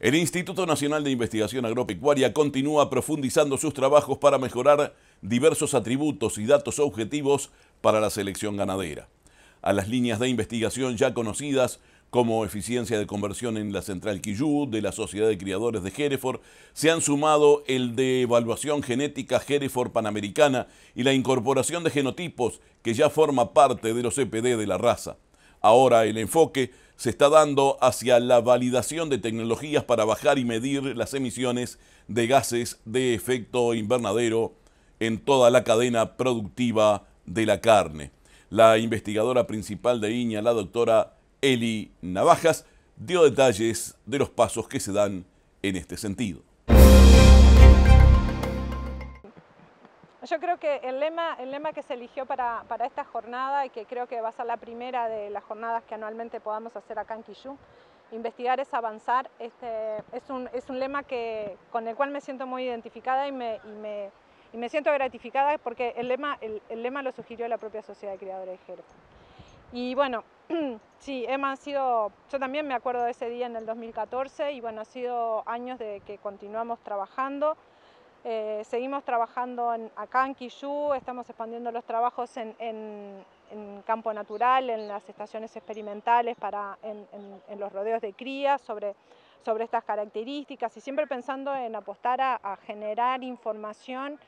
El Instituto Nacional de Investigación Agropecuaria continúa profundizando sus trabajos para mejorar diversos atributos y datos objetivos para la selección ganadera. A las líneas de investigación ya conocidas como eficiencia de conversión en la central Quillú de la Sociedad de Criadores de Hereford, se han sumado el de evaluación genética Hereford Panamericana y la incorporación de genotipos que ya forma parte de los EPD de la raza. Ahora el enfoque se está dando hacia la validación de tecnologías para bajar y medir las emisiones de gases de efecto invernadero en toda la cadena productiva de la carne. La investigadora principal de IñA, la doctora Eli Navajas, dio detalles de los pasos que se dan en este sentido. Yo creo que el lema, el lema que se eligió para, para, esta jornada y que creo que va a ser la primera de las jornadas que anualmente podamos hacer acá en Quillú, investigar es avanzar, este, es, un, es, un, lema que, con el cual me siento muy identificada y me, y me, y me siento gratificada porque el lema, el, lema lo sugirió la propia Sociedad de Criadores de Jerez. Y bueno, sí, Emma ha sido, yo también me acuerdo de ese día en el 2014 y bueno, ha sido años de que continuamos trabajando. Eh, seguimos trabajando en, acá en Quillú, estamos expandiendo los trabajos en, campo natural, en las estaciones experimentales, para, en, los rodeos de cría, sobre, estas características y siempre pensando en apostar a, generar información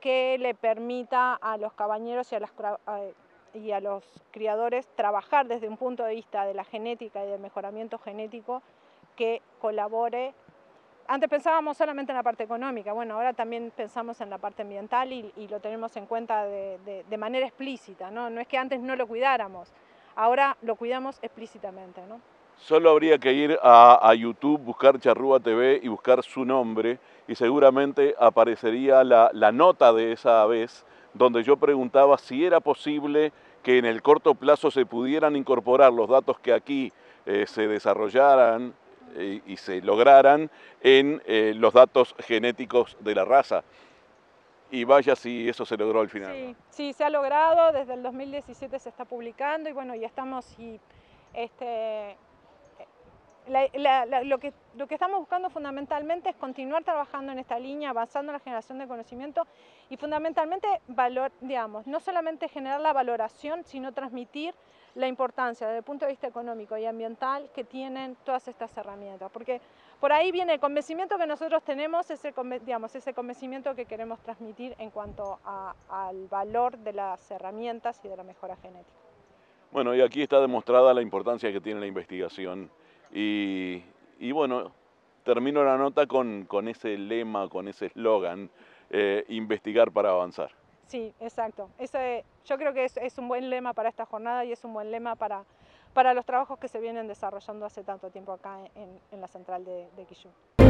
que le permita a los cabañeros y a y a los criadores trabajar desde un punto de vista de la genética y del mejoramiento genético que colabore antes pensábamos solamente en la parte económica, bueno, ahora también pensamos en la parte ambiental y, lo tenemos en cuenta de, manera explícita, ¿no? No es que antes no lo cuidáramos, ahora lo cuidamos explícitamente, ¿no? Solo habría que ir a, YouTube, buscar Charrúa TV y buscar su nombre y seguramente aparecería la, nota de esa vez donde yo preguntaba si era posible que en el corto plazo se pudieran incorporar los datos que aquí eh, se desarrollaran y se lograran en eh, los datos genéticos de la raza. Y vaya si eso se logró al final. Sí, se ha logrado, desde el 2017 se está publicando y bueno, ya estamos y, este, lo, que, estamos buscando fundamentalmente es continuar trabajando en esta línea, avanzando en la generación de conocimiento y fundamentalmente valor, digamos, no solamente generar la valoración, sino transmitir la importancia desde el punto de vista económico y ambiental que tienen todas estas herramientas. Porque por ahí viene el convencimiento que nosotros tenemos, ese, digamos, ese convencimiento que queremos transmitir en cuanto al valor de las herramientas y de la mejora genética. Bueno, y aquí está demostrada la importancia que tiene la investigación. Y, bueno, termino la nota con, ese lema, con ese eslogan, eh, investigar para avanzar. Sí, exacto. yo creo que es, un buen lema para esta jornada y es un buen lema para, para los trabajos que se vienen desarrollando hace tanto tiempo acá en, la central de, de Quillú.